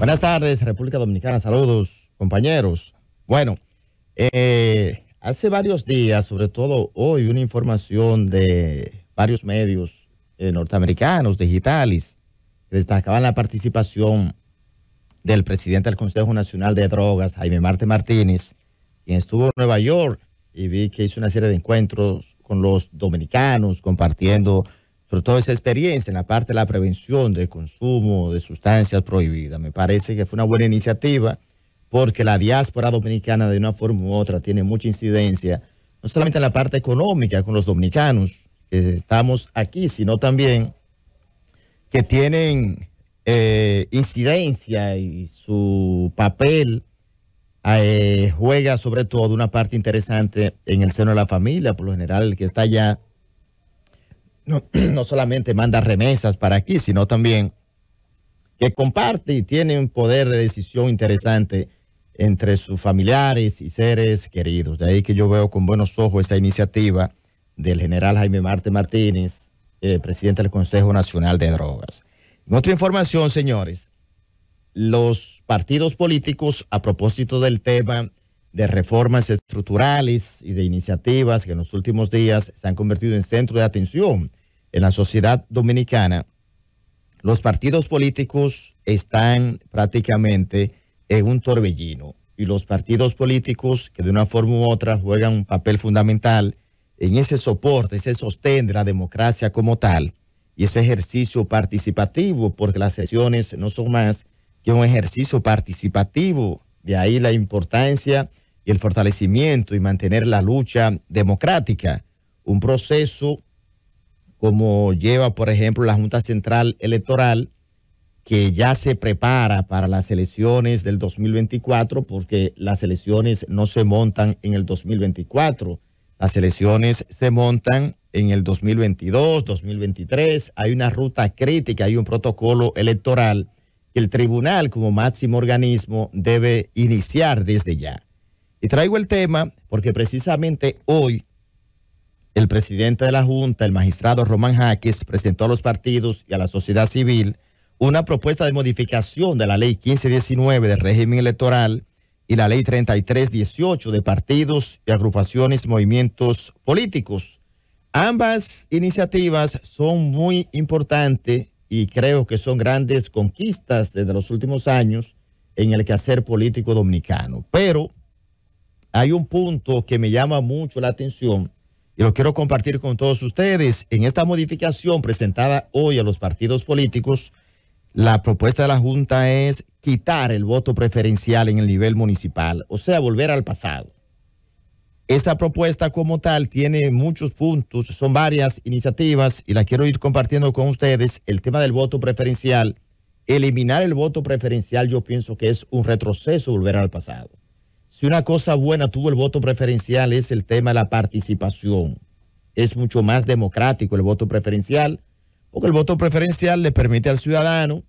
Buenas tardes, República Dominicana. Saludos, compañeros. Bueno, eh, hace varios días, sobre todo hoy, una información de varios medios eh, norteamericanos, digitales, destacaban la participación del presidente del Consejo Nacional de Drogas, Jaime Marte Martínez, quien estuvo en Nueva York y vi que hizo una serie de encuentros con los dominicanos, compartiendo sobre todo esa experiencia en la parte de la prevención del consumo de sustancias prohibidas. Me parece que fue una buena iniciativa porque la diáspora dominicana de una forma u otra tiene mucha incidencia, no solamente en la parte económica con los dominicanos, que estamos aquí, sino también que tienen eh, incidencia y su papel eh, juega sobre todo una parte interesante en el seno de la familia, por lo general el que está allá no, solamente manda remesas para aquí, sino también que comparte y tiene un poder de decisión interesante entre sus familiares y seres queridos. De ahí que yo veo con buenos ojos esa iniciativa del general Jaime Marte Martínez, eh, presidente del Consejo Nacional de Drogas. otra información, señores, los partidos políticos, a propósito del tema de reformas estructurales y de iniciativas que en los últimos días se han convertido en centro de atención en la sociedad dominicana, los partidos políticos están prácticamente en un torbellino y los partidos políticos que de una forma u otra juegan un papel fundamental en ese soporte, ese sostén de la democracia como tal y ese ejercicio participativo, porque las sesiones no son más que un ejercicio participativo, de ahí la importancia y el fortalecimiento y mantener la lucha democrática, un proceso como lleva, por ejemplo, la Junta Central Electoral, que ya se prepara para las elecciones del 2024, porque las elecciones no se montan en el 2024, las elecciones se montan en el 2022, 2023, hay una ruta crítica, hay un protocolo electoral que el tribunal como máximo organismo debe iniciar desde ya. Y traigo el tema porque precisamente hoy el presidente de la Junta, el magistrado Román Jaques, presentó a los partidos y a la sociedad civil una propuesta de modificación de la ley 1519 del régimen electoral y la ley 3318 de partidos y agrupaciones, y movimientos políticos. Ambas iniciativas son muy importantes y creo que son grandes conquistas desde los últimos años en el quehacer político dominicano. Pero hay un punto que me llama mucho la atención y lo quiero compartir con todos ustedes. En esta modificación presentada hoy a los partidos políticos, la propuesta de la Junta es quitar el voto preferencial en el nivel municipal, o sea, volver al pasado. Esa propuesta como tal tiene muchos puntos, son varias iniciativas y la quiero ir compartiendo con ustedes. El tema del voto preferencial, eliminar el voto preferencial yo pienso que es un retroceso volver al pasado si una cosa buena tuvo el voto preferencial es el tema de la participación. Es mucho más democrático el voto preferencial, porque el voto preferencial le permite al ciudadano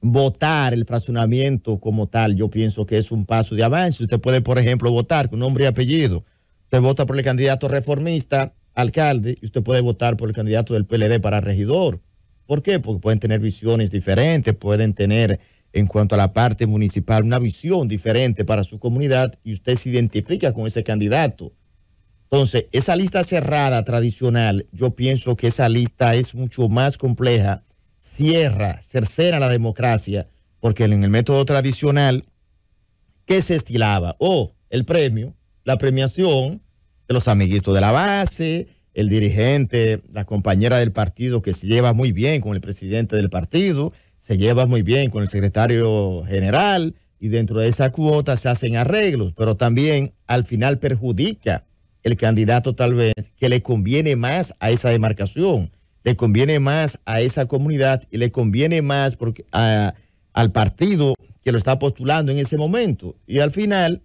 votar el fraccionamiento como tal. Yo pienso que es un paso de avance. Usted puede, por ejemplo, votar con nombre y apellido. Usted vota por el candidato reformista, alcalde, y usted puede votar por el candidato del PLD para regidor. ¿Por qué? Porque pueden tener visiones diferentes, pueden tener en cuanto a la parte municipal, una visión diferente para su comunidad y usted se identifica con ese candidato. Entonces, esa lista cerrada tradicional, yo pienso que esa lista es mucho más compleja, cierra, cercera la democracia, porque en el método tradicional, ¿qué se estilaba? O el premio, la premiación de los amiguitos de la base, el dirigente, la compañera del partido que se lleva muy bien con el presidente del partido, se lleva muy bien con el secretario general y dentro de esa cuota se hacen arreglos, pero también al final perjudica el candidato tal vez que le conviene más a esa demarcación, le conviene más a esa comunidad y le conviene más porque, al partido que lo está postulando en ese momento. Y al final,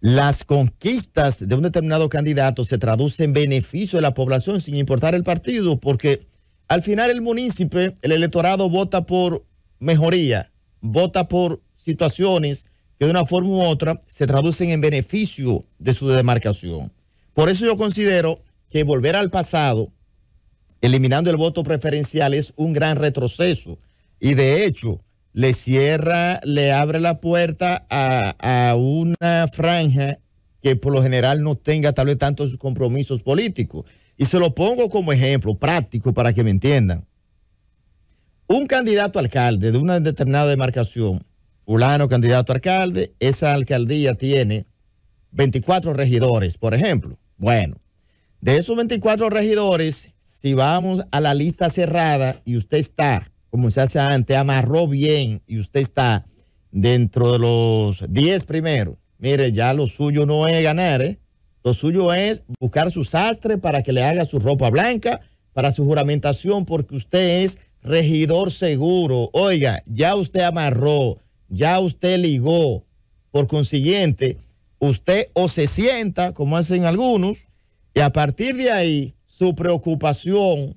las conquistas de un determinado candidato se traducen en beneficio de la población sin importar el partido, porque al final el municipio, el electorado vota por mejoría, vota por situaciones que de una forma u otra se traducen en beneficio de su demarcación. Por eso yo considero que volver al pasado, eliminando el voto preferencial, es un gran retroceso. Y de hecho, le cierra, le abre la puerta a, una franja que por lo general no tenga tal vez tantos compromisos políticos. Y se lo pongo como ejemplo práctico para que me entiendan. Un candidato alcalde de una determinada demarcación, fulano candidato alcalde, esa alcaldía tiene 24 regidores, por ejemplo. Bueno, de esos 24 regidores, si vamos a la lista cerrada y usted está, como se hace antes, amarró bien y usted está dentro de los 10 primeros, mire, ya lo suyo no es ganar, ¿eh? Lo suyo es buscar su sastre para que le haga su ropa blanca para su juramentación porque usted es regidor seguro. Oiga, ya usted amarró, ya usted ligó. Por consiguiente, usted o se sienta, como hacen algunos, y a partir de ahí su preocupación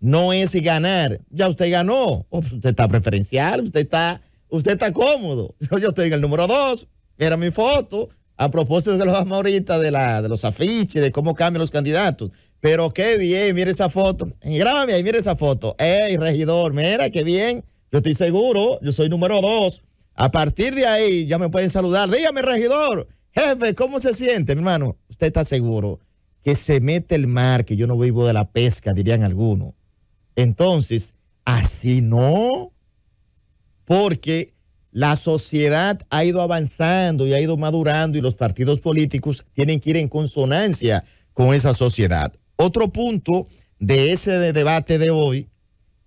no es ganar. Ya usted ganó. Oh, pues usted está preferencial, usted está, usted está cómodo. Yo estoy en el número dos, era mi foto, a propósito de lo vamos ahorita de, la, de los afiches, de cómo cambian los candidatos. Pero qué bien, mire esa foto. Eh, grábame ahí, mire esa foto. ¡Ey, regidor! Mira, qué bien. Yo estoy seguro, yo soy número dos. A partir de ahí ya me pueden saludar. Dígame, regidor, jefe, ¿cómo se siente, mi hermano? Usted está seguro que se mete el mar, que yo no vivo de la pesca, dirían algunos. Entonces, así no. Porque la sociedad ha ido avanzando y ha ido madurando y los partidos políticos tienen que ir en consonancia con esa sociedad. Otro punto de ese debate de hoy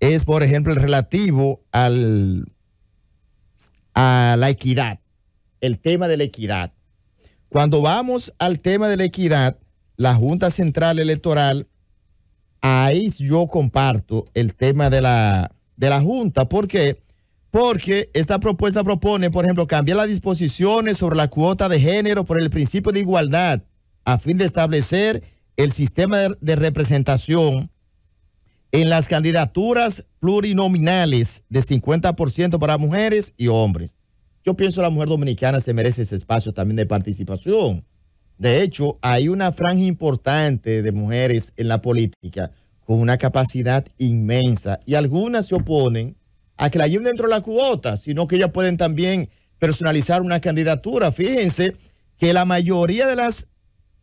es, por ejemplo, el relativo al, a la equidad, el tema de la equidad. Cuando vamos al tema de la equidad, la Junta Central Electoral, ahí yo comparto el tema de la, de la Junta, porque porque esta propuesta propone, por ejemplo, cambiar las disposiciones sobre la cuota de género por el principio de igualdad a fin de establecer el sistema de, representación en las candidaturas plurinominales de 50% para mujeres y hombres. Yo pienso que la mujer dominicana se merece ese espacio también de participación. De hecho, hay una franja importante de mujeres en la política con una capacidad inmensa y algunas se oponen a que la lleven dentro de la cuota, sino que ellas pueden también personalizar una candidatura. Fíjense que la mayoría de las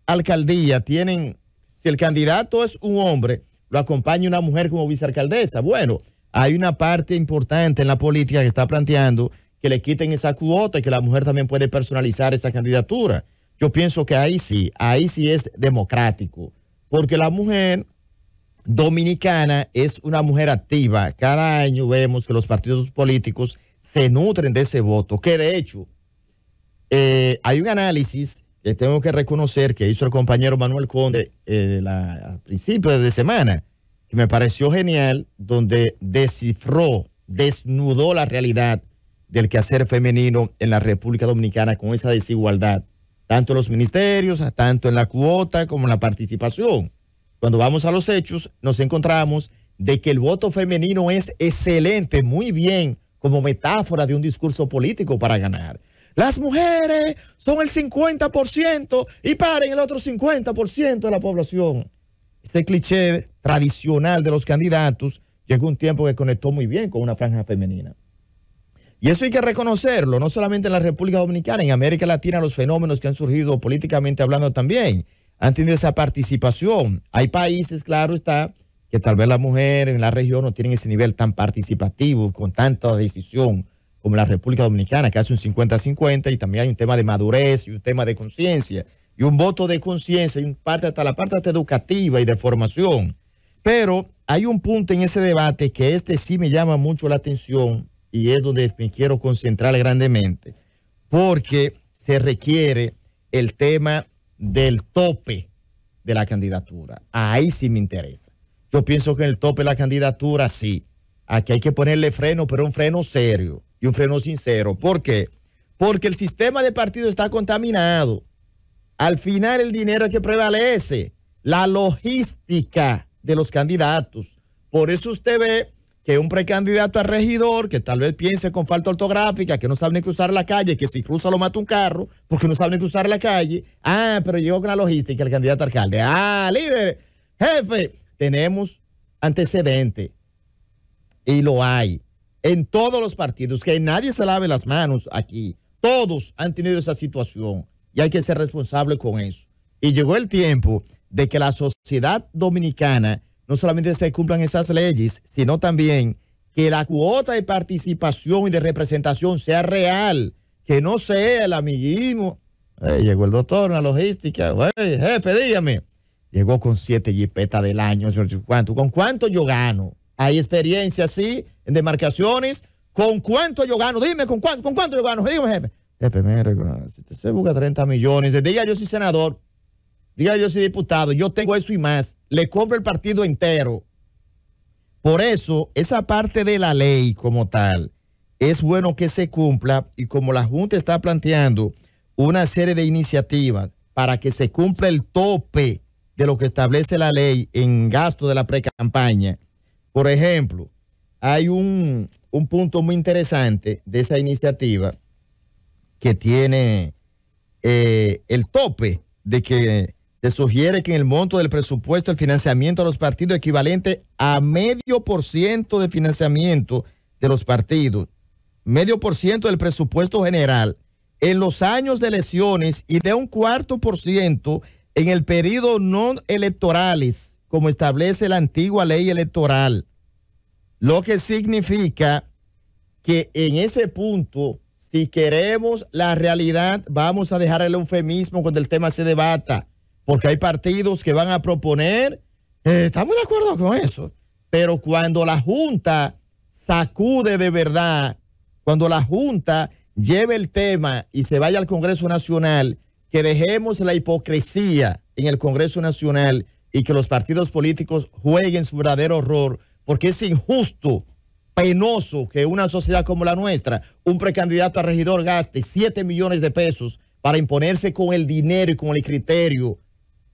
alcaldías tienen, si el candidato es un hombre, lo acompaña una mujer como vicealcaldesa. Bueno, hay una parte importante en la política que está planteando que le quiten esa cuota y que la mujer también puede personalizar esa candidatura. Yo pienso que ahí sí, ahí sí es democrático, porque la mujer dominicana es una mujer activa. Cada año vemos que los partidos políticos se nutren de ese voto, que de hecho eh, hay un análisis que tengo que reconocer que hizo el compañero Manuel Conde eh, a principios de semana, que me pareció genial, donde descifró, desnudó la realidad del quehacer femenino en la República Dominicana con esa desigualdad, tanto en los ministerios, tanto en la cuota como en la participación. Cuando vamos a los hechos, nos encontramos de que el voto femenino es excelente, muy bien, como metáfora de un discurso político para ganar. Las mujeres son el 50% y paren el otro 50% de la población. Ese cliché tradicional de los candidatos llegó un tiempo que conectó muy bien con una franja femenina. Y eso hay que reconocerlo, no solamente en la República Dominicana, en América Latina los fenómenos que han surgido políticamente hablando también han tenido esa participación. Hay países, claro está, que tal vez las mujeres en la región no tienen ese nivel tan participativo, con tanta decisión como la República Dominicana, que hace un 50-50 y también hay un tema de madurez y un tema de conciencia y un voto de conciencia y un parte hasta la parte educativa y de formación. Pero hay un punto en ese debate que este sí me llama mucho la atención y es donde me quiero concentrar grandemente, porque se requiere el tema del tope de la candidatura. Ahí sí me interesa. Yo pienso que en el tope de la candidatura sí. Aquí hay que ponerle freno, pero un freno serio y un freno sincero. ¿Por qué? Porque el sistema de partido está contaminado. Al final el dinero es que prevalece, la logística de los candidatos. Por eso usted ve que un precandidato a regidor que tal vez piense con falta ortográfica, que no sabe ni cruzar la calle, que si cruza lo mata un carro, porque no sabe ni cruzar la calle. Ah, pero llegó con la logística el candidato a alcalde. Ah, líder, jefe, tenemos antecedente y lo hay en todos los partidos, que nadie se lave las manos aquí. Todos han tenido esa situación y hay que ser responsable con eso. Y llegó el tiempo de que la sociedad dominicana no solamente se cumplan esas leyes, sino también que la cuota de participación y de representación sea real, que no sea el amiguismo. llegó el doctor, la logística, Güey, jefe, dígame. Llegó con siete jipetas del año, ¿cuánto? ¿con cuánto yo gano? Hay experiencia, así en demarcaciones. ¿Con cuánto yo gano? Dime, ¿con cuánto, con cuánto yo gano? Dime, jefe. Jefe, mire, si usted se busca 30 millones, ya yo soy senador, diga yo soy diputado, yo tengo eso y más, le compro el partido entero. Por eso, esa parte de la ley como tal, es bueno que se cumpla y como la Junta está planteando una serie de iniciativas para que se cumpla el tope de lo que establece la ley en gasto de la precampaña. Por ejemplo, hay un, punto muy interesante de esa iniciativa que tiene eh, el tope de que se sugiere que en el monto del presupuesto el financiamiento de los partidos equivalente a medio por ciento de financiamiento de los partidos, medio por ciento del presupuesto general en los años de elecciones y de un cuarto por ciento en el periodo no electorales, como establece la antigua ley electoral. Lo que significa que en ese punto, si queremos la realidad, vamos a dejar el eufemismo cuando el tema se debata porque hay partidos que van a proponer, eh, estamos de acuerdo con eso, pero cuando la Junta sacude de verdad, cuando la Junta lleve el tema y se vaya al Congreso Nacional, que dejemos la hipocresía en el Congreso Nacional y que los partidos políticos jueguen su verdadero horror, porque es injusto, penoso que una sociedad como la nuestra, un precandidato a regidor gaste 7 millones de pesos para imponerse con el dinero y con el criterio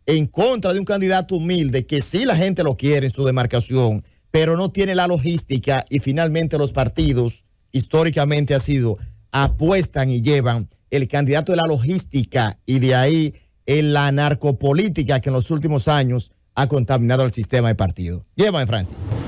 en contra de un candidato humilde que sí la gente lo quiere en su demarcación, pero no tiene la logística y finalmente los partidos, históricamente ha sido, apuestan y llevan el candidato de la logística y de ahí en la narcopolítica que en los últimos años ha contaminado el sistema de partido. Llévame, Francis.